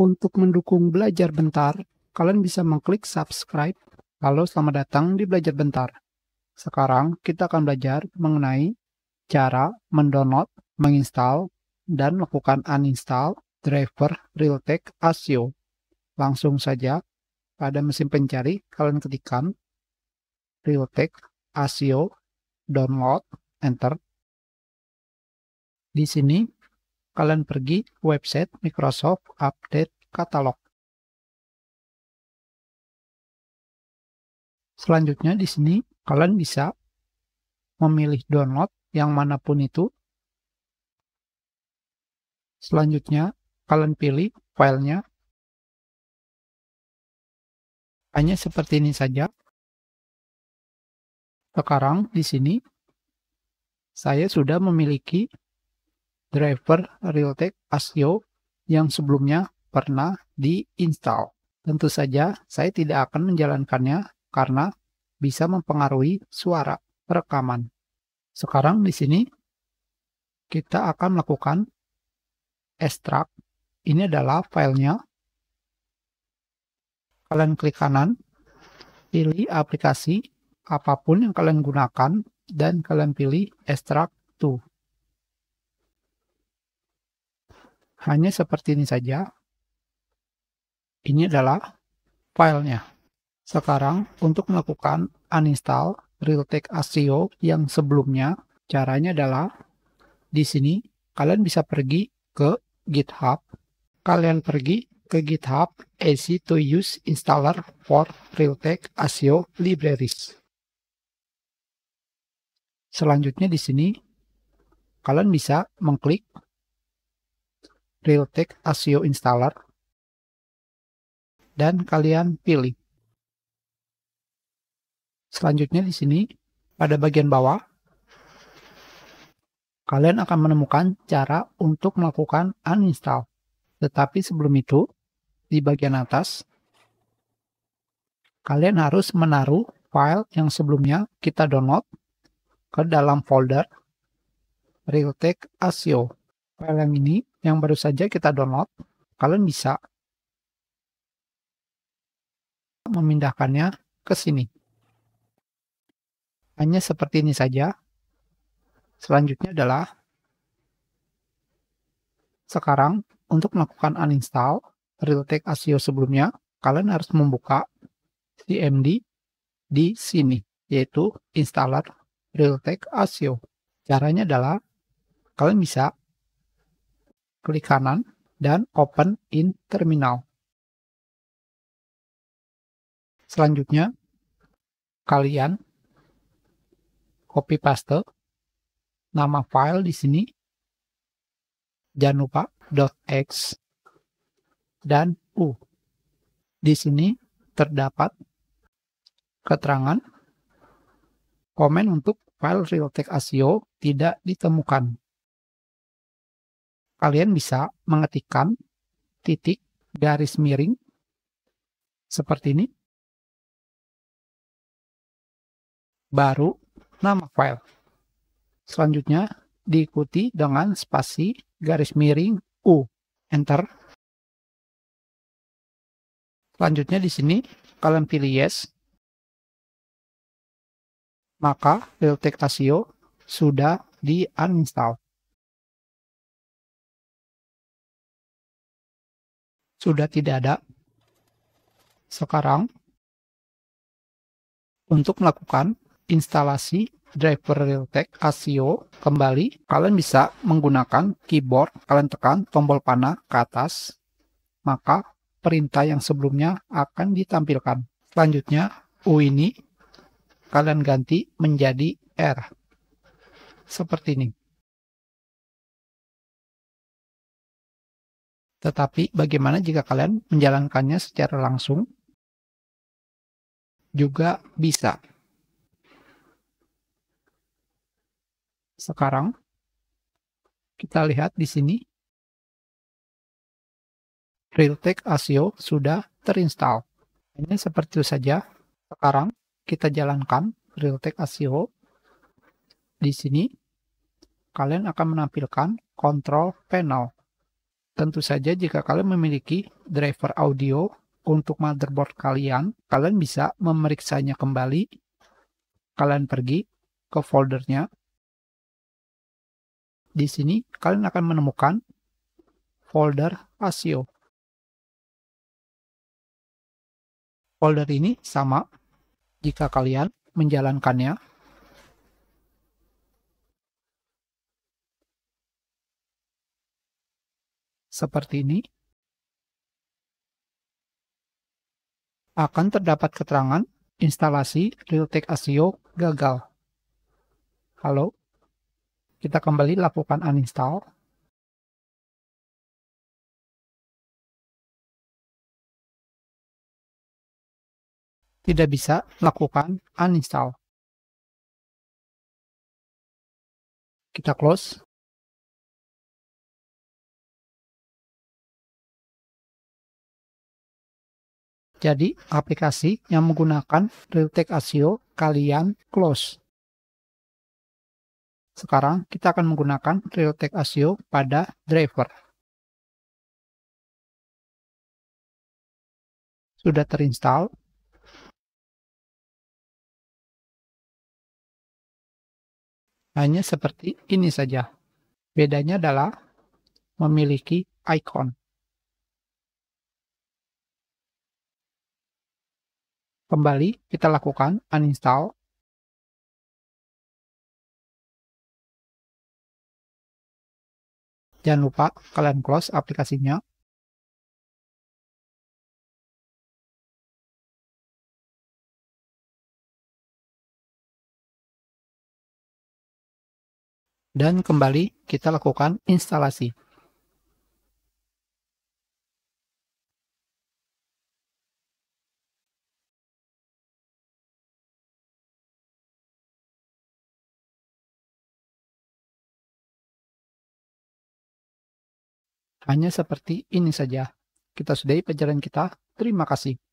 Untuk mendukung belajar bentar, kalian bisa mengklik subscribe. Halo, selamat datang di Belajar Bentar. Sekarang kita akan belajar mengenai cara mendownload, menginstal, dan melakukan uninstall driver Realtek ASIO. Langsung saja, pada mesin pencari kalian ketikkan Realtek ASIO download, enter. Di sini kalian pergi website Microsoft Update Catalog. Selanjutnya di sini kalian bisa memilih download yang manapun itu. Selanjutnya kalian pilih filenya. Hanya seperti ini saja. Sekarang di sini saya sudah memiliki driver Realtek ASIO yang sebelumnya pernah diinstal. Tentu saja saya tidak akan menjalankannya karena bisa mempengaruhi suara rekaman. Sekarang di sini kita akan melakukan ekstrak. Ini adalah filenya. Kalian klik kanan, pilih aplikasi apapun yang kalian gunakan, dan kalian pilih ekstrak to. hanya seperti ini saja. Ini adalah filenya. Sekarang untuk melakukan uninstall Realtek ASIO yang sebelumnya, caranya adalah di sini kalian bisa pergi ke GitHub. Kalian pergi ke GitHub easy to use installer for Realtek ASIO libraries. Selanjutnya di sini kalian bisa mengklik Realtek ASIO Installer dan kalian pilih. Selanjutnya di sini pada bagian bawah kalian akan menemukan cara untuk melakukan uninstall. Tetapi sebelum itu di bagian atas kalian harus menaruh file yang sebelumnya kita download ke dalam folder Realtek ASIO. File yang ini yang baru saja kita download, kalian bisa memindahkannya ke sini. Hanya seperti ini saja. Selanjutnya adalah sekarang untuk melakukan uninstall Realtek ASIO sebelumnya, kalian harus membuka CMD di sini, yaitu installer Realtek ASIO. Caranya adalah kalian bisa klik kanan, dan Open in Terminal. Selanjutnya, kalian copy paste nama file di sini. Jangan lupa .x dan u. Di sini terdapat keterangan komen untuk file Realtek ASIO tidak ditemukan kalian bisa mengetikkan titik garis miring seperti ini. Baru nama file. Selanjutnya diikuti dengan spasi garis miring U. Enter. Selanjutnya di sini kalian pilih yes. Maka Realtek Casio sudah di uninstall. sudah tidak ada. Sekarang, untuk melakukan instalasi driver Realtek ASIO kembali, kalian bisa menggunakan keyboard, kalian tekan tombol panah ke atas, maka perintah yang sebelumnya akan ditampilkan. Selanjutnya, U ini kalian ganti menjadi R. Seperti ini. Tetapi bagaimana jika kalian menjalankannya secara langsung? Juga bisa. Sekarang kita lihat di sini. Realtek ASIO sudah terinstall. Ini seperti itu saja. Sekarang kita jalankan Realtek ASIO. Di sini kalian akan menampilkan kontrol panel Tentu saja jika kalian memiliki driver audio untuk motherboard kalian, kalian bisa memeriksanya kembali. Kalian pergi ke foldernya. Di sini kalian akan menemukan folder ASIO. Folder ini sama jika kalian menjalankannya seperti ini. Akan terdapat keterangan instalasi Realtek ASIO gagal. Halo. Kita kembali lakukan uninstall. Tidak bisa lakukan uninstall. Kita close. Jadi, aplikasi yang menggunakan Realtek Asio kalian close. Sekarang kita akan menggunakan Realtek Asio pada driver. Sudah terinstall. Hanya seperti ini saja. Bedanya adalah memiliki icon. Kembali, kita lakukan uninstall. Jangan lupa kalian close aplikasinya. Dan kembali kita lakukan instalasi. Hanya seperti ini saja. Kita sudahi pelajaran kita. Terima kasih.